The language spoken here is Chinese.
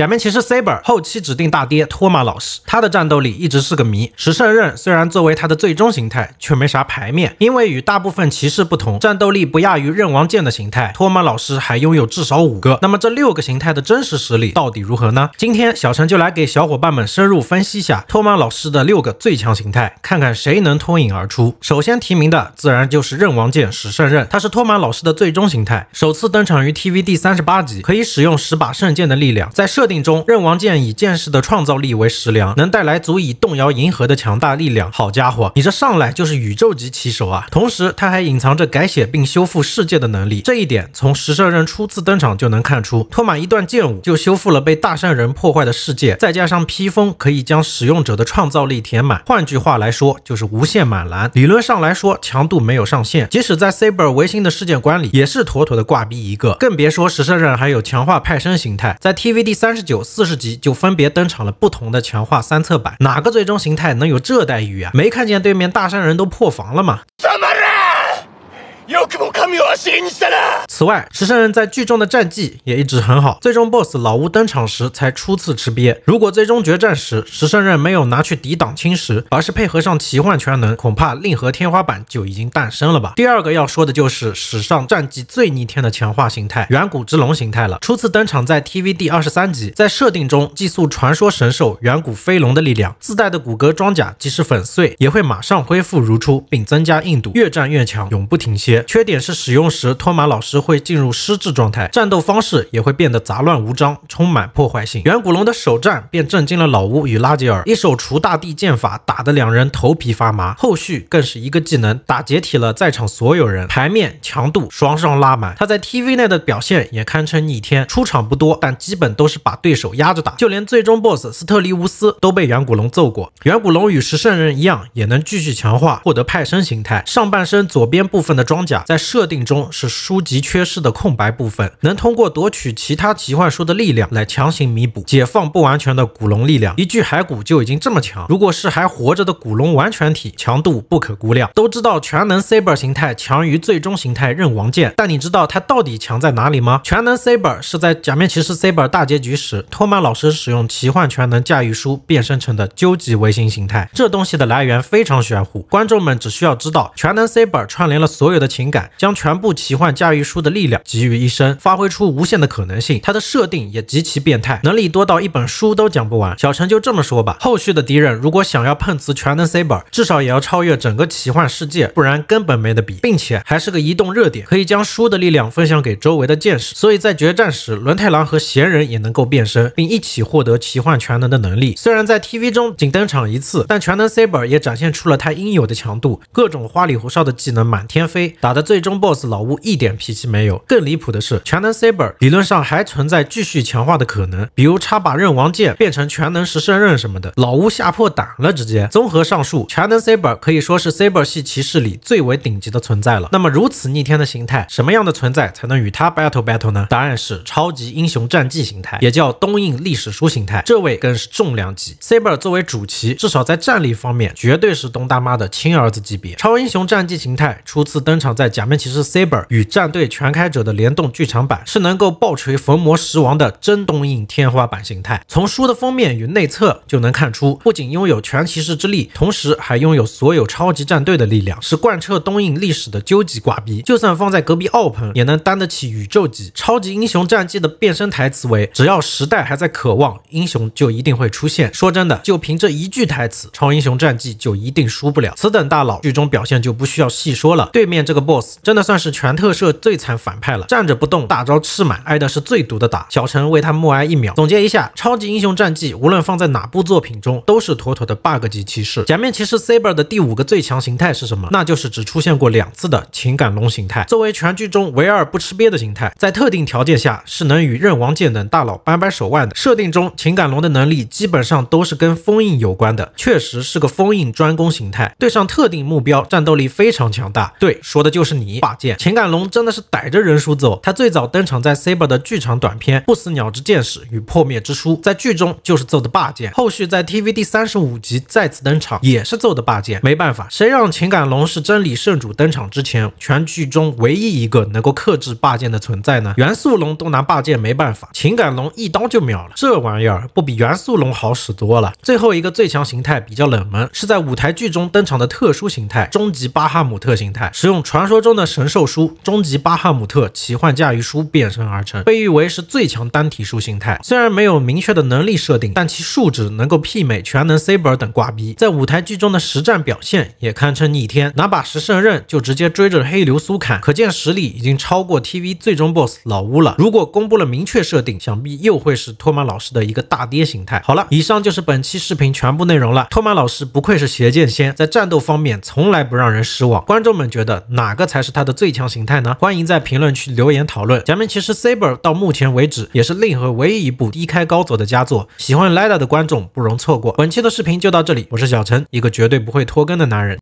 假面骑士 Saber 后期指定大爹托马老师，他的战斗力一直是个谜。十圣刃虽然作为他的最终形态，却没啥牌面。因为与大部分骑士不同，战斗力不亚于刃王剑的形态。托马老师还拥有至少五个。那么这六个形态的真实实力到底如何呢？今天小陈就来给小伙伴们深入分析下托马老师的六个最强形态，看看谁能脱颖而出。首先提名的自然就是刃王剑十圣刃，他是托马老师的最终形态，首次登场于 TV 第三十八集，可以使用十把圣剑的力量，在设中刃王剑以剑士的创造力为食粮，能带来足以动摇银河的强大力量。好家伙，你这上来就是宇宙级棋手啊！同时，他还隐藏着改写并修复世界的能力。这一点从十圣刃初次登场就能看出，托马一段剑舞就修复了被大圣人破坏的世界，再加上披风可以将使用者的创造力填满。换句话来说，就是无限满蓝。理论上来说，强度没有上限，即使在 s a b e r 维星的世界观里也是妥妥的挂逼一个。更别说十圣刃还有强化派生形态，在 TV 第三十。九四十级就分别登场了不同的强化三测版，哪个最终形态能有这待遇啊？没看见对面大山人都破防了吗？什么人？此外，石圣刃在剧中的战绩也一直很好，最终 BOSS 老乌登场时才初次吃瘪。如果最终决战时石圣刃没有拿去抵挡侵蚀，而是配合上奇幻全能，恐怕令和天花板就已经诞生了吧。第二个要说的就是史上战绩最逆天的强化形态——远古之龙形态了。初次登场在 TV 第二十三集，在设定中寄宿传说神兽远古飞龙的力量，自带的骨骼装甲即使粉碎也会马上恢复如初，并增加硬度，越战越强，永不停歇。缺点是使用时，托马老师会进入失智状态，战斗方式也会变得杂乱无章，充满破坏性。远古龙的首战便震惊了老乌与拉吉尔，一手除大地剑法打得两人头皮发麻，后续更是一个技能打解体了在场所有人，牌面强度双双拉满。他在 TV 内的表现也堪称逆天，出场不多，但基本都是把对手压着打，就连最终 BOSS 斯特利乌斯都被远古龙揍过。远古龙与食圣人一样，也能继续强化，获得派生形态，上半身左边部分的装。甲。在设定中是书籍缺失的空白部分，能通过夺取其他奇幻书的力量来强行弥补，解放不完全的古龙力量。一具骸骨就已经这么强，如果是还活着的古龙完全体，强度不可估量。都知道全能 s a b e r 形态强于最终形态刃王剑，但你知道它到底强在哪里吗？全能 s a b e r 是在假面骑士 s a b e r 大结局时，托马老师使用奇幻全能驾驭书变身成的究极维新形态。这东西的来源非常玄乎，观众们只需要知道，全能 s a b e r 串联了所有的。情感将全部奇幻驾驭书的力量集于一身，发挥出无限的可能性。它的设定也极其变态，能力多到一本书都讲不完。小陈就这么说吧，后续的敌人如果想要碰瓷全能 Saber，至少也要超越整个奇幻世界，不然根本没得比，并且还是个移动热点，可以将书的力量分享给周围的剑士。所以在决战时，轮太郎和闲人也能够变身，并一起获得奇幻全能的能力。虽然在 TV 中仅登场一次，但全能 Saber 也展现出了他应有的强度，各种花里胡哨的技能满天飞。打的最终 BOSS 老乌一点脾气没有，更离谱的是，全能 Saber 理论上还存在继续强化的可能，比如插把刃王剑变成全能十圣刃什么的，老乌吓破胆了，直接。综合上述，全能 Saber 可以说是 Saber 系骑士里最为顶级的存在了。那么如此逆天的形态，什么样的存在才能与他 battle battle 呢？答案是超级英雄战绩形态，也叫东印历史书形态，这位更是重量级 Saber 作为主骑，至少在战力方面绝对是东大妈的亲儿子级别。超英雄战绩形态初次登场。在《假面骑士 Saber》与战队全开者的联动剧场版，是能够爆锤逢魔十王的真东印天花板形态。从书的封面与内侧就能看出，不仅拥有全骑士之力，同时还拥有所有超级战队的力量，是贯彻东印历史的究极挂逼。就算放在隔壁奥鹏，也能担得起宇宙级超级英雄战记的变身台词为：只要时代还在渴望，英雄就一定会出现。说真的，就凭这一句台词，超英雄战记就一定输不了。此等大佬剧中表现就不需要细说了，对面这个。boss 真的算是全特摄最惨反派了，站着不动，大招吃满，挨的是最毒的打。小陈为他默哀一秒。总结一下，超级英雄战绩无论放在哪部作品中，都是妥妥的 bug 级骑士。假面骑士 Saber 的第五个最强形态是什么？那就是只出现过两次的情感龙形态。作为全剧中唯二不吃鳖的形态，在特定条件下是能与刃王剑等大佬掰掰手腕的。设定中，情感龙的能力基本上都是跟封印有关的，确实是个封印专攻形态。对上特定目标，战斗力非常强大。对，说的。就是你霸剑情感龙真的是逮着人书走。他最早登场在 Saber 的剧场短片《不死鸟之剑士与破灭之书》，在剧中就是揍的霸剑。后续在 TV 第三十五集再次登场，也是揍的霸剑。没办法，谁让情感龙是真理圣主登场之前全剧中唯一一个能够克制霸剑的存在呢？元素龙都拿霸剑没办法，情感龙一刀就秒了。这玩意儿不比元素龙好使多了。最后一个最强形态比较冷门，是在舞台剧中登场的特殊形态——终极巴哈姆特形态，使用传。传说中的神兽书，终极巴哈姆特奇幻驾驭书变身而成，被誉为是最强单体书形态。虽然没有明确的能力设定，但其数值能够媲美全能 C r 等挂逼，在舞台剧中的实战表现也堪称逆天。拿把十圣刃就直接追着黑流苏砍，可见实力已经超过 TV 最终 BOSS 老乌了。如果公布了明确设定，想必又会是托马老师的一个大跌形态。好了，以上就是本期视频全部内容了。托马老师不愧是邪剑仙，在战斗方面从来不让人失望。观众们觉得哪？哪个才是他的最强形态呢？欢迎在评论区留言讨论。假面骑士 Saber 到目前为止也是令和唯一一部低开高走的佳作，喜欢 Leda 的观众不容错过。本期的视频就到这里，我是小陈，一个绝对不会拖更的男人。